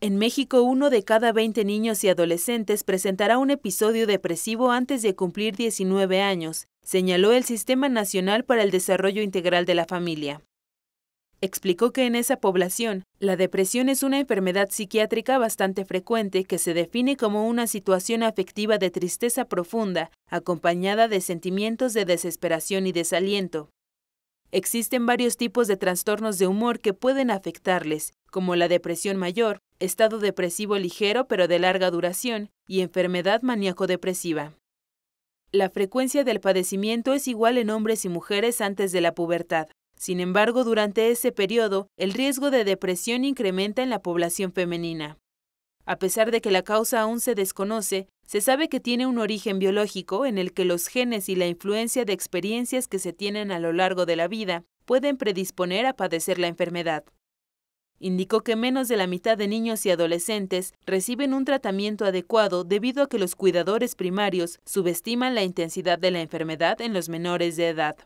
En México, uno de cada 20 niños y adolescentes presentará un episodio depresivo antes de cumplir 19 años, señaló el Sistema Nacional para el Desarrollo Integral de la Familia. Explicó que en esa población, la depresión es una enfermedad psiquiátrica bastante frecuente que se define como una situación afectiva de tristeza profunda, acompañada de sentimientos de desesperación y desaliento. Existen varios tipos de trastornos de humor que pueden afectarles, como la depresión mayor, estado depresivo ligero pero de larga duración y enfermedad maníaco-depresiva. La frecuencia del padecimiento es igual en hombres y mujeres antes de la pubertad. Sin embargo, durante ese periodo, el riesgo de depresión incrementa en la población femenina. A pesar de que la causa aún se desconoce, se sabe que tiene un origen biológico en el que los genes y la influencia de experiencias que se tienen a lo largo de la vida pueden predisponer a padecer la enfermedad. Indicó que menos de la mitad de niños y adolescentes reciben un tratamiento adecuado debido a que los cuidadores primarios subestiman la intensidad de la enfermedad en los menores de edad.